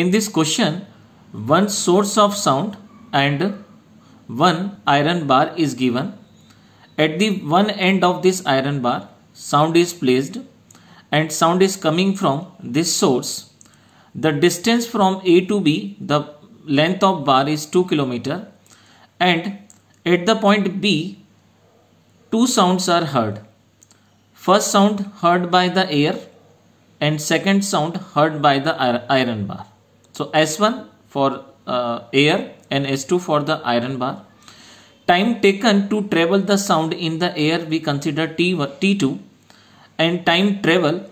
In this question, one source of sound and one iron bar is given. At the one end of this iron bar, sound is placed and sound is coming from this source. The distance from A to B, the length of bar is 2 km and at the point B, two sounds are heard. First sound heard by the air and second sound heard by the iron bar. So S1 for uh, air and S2 for the iron bar. Time taken to travel the sound in the air we consider T, one T2 and time travel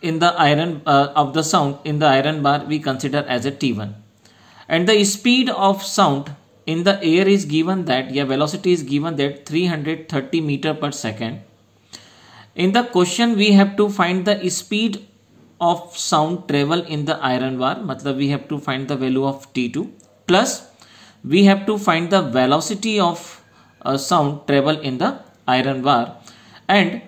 in the iron uh, of the sound in the iron bar we consider as a T1 and the speed of sound in the air is given that yeah velocity is given that 330 meter per second in the question we have to find the speed of sound travel in the iron bar मतलब we have to find the value of t2 plus we have to find the velocity of uh, sound travel in the iron bar and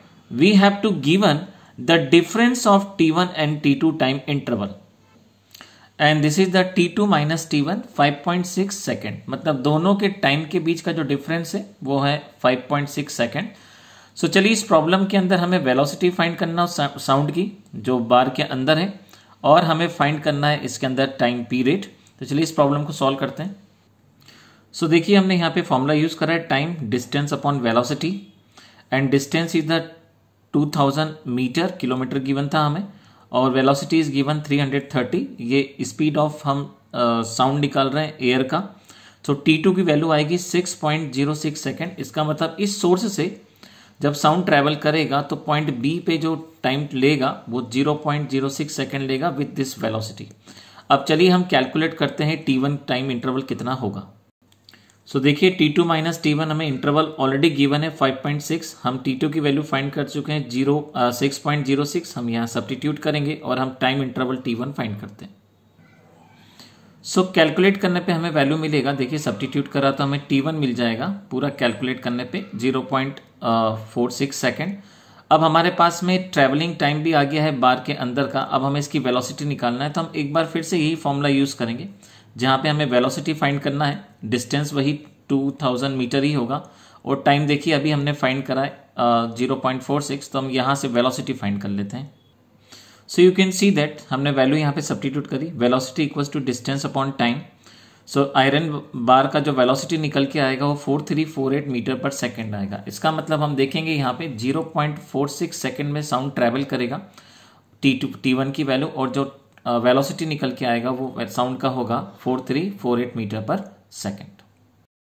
we have to given the difference of t1 and t2 time interval and this is the T two minus T one five point six second मतलब दोनों के time के बीच का जो difference है वो है five point six second so so, चलिए इस प्रॉब्लम के अंदर हमें वेलोसिटी फाइंड करना साउंड की जो बार के अंदर है और हमें फाइंड करना है इसके अंदर टाइम पीरियड तो चलिए इस प्रॉब्लम को सॉल्व करते हैं सो so, देखिए हमने यहाँ पे फॉर्मूला यूज़ करा है time distance upon velocity and distance is the 2000 meter kilometer given था हमें और वेलोसिटी इज गिवन 330 ये स्पीड ऑफ हम साउंड uh, निकाल रहे हैं एयर का सो so, T2 की वैल्यू आएगी 6.06 पॉइंट सेकेंड इसका मतलब इस सोर्स से जब साउंड ट्रैवल करेगा तो पॉइंट बी पे जो टाइम लेगा वो 0.06 सेकेंड लेगा विथ दिस वेलोसिटी अब चलिए हम कैलकुलेट करते हैं टी वन टाइम इंटरवल कितना होगा सो so, देखिए T two minus T one हमें इंटरवल ऑलरेडी गिवन है 5.6 हम टी टू की वैल्यू फाइंड कर चुके हैं zero six point zero six हम यहाँ सब्टीट्यूट करेंगे और हम time interval T one find करते हैं सो so, कैलकुलेट करने पे हमें वैल्यू मिलेगा देखिए सब्टीट्यूट करा तो हमें टी वन मिल जाएगा पूरा कैलकुलेट करने पे zero point four six second अब हमारे पास में ट्रेवलिंग टाइम भी आ गया है बार के अंदर का अब हमें इसकी वेलोसिटी निकालना है तो हम एक बार फिर से यही फॉर्मूला यूज़ करेंगे जहाँ पे हमें वेलोसिटी फाइंड करना है डिस्टेंस वही 2000 मीटर ही होगा और टाइम देखिए अभी हमने फाइंड करा है जीरो पॉइंट फोर सिक्स तो हम यहाँ से वेलोसिटी फाइंड कर लेते हैं so you can see that हमने वैल्यू यहाँ पे सब्टीट्यूट करी velocity equals to distance upon time so iron bar का जो वेलोसिटी निकल के आएगा वो four three four eight meter per second आएगा इसका मतलब हम देखेंगे यहाँ पे zero point four six second में साउंड ट्रेवल करेगा टी टू टी वन की वैल्यू और जो वेलोसिटी uh, निकल के आएगा वो साउंड का होगा four three four eight meter per second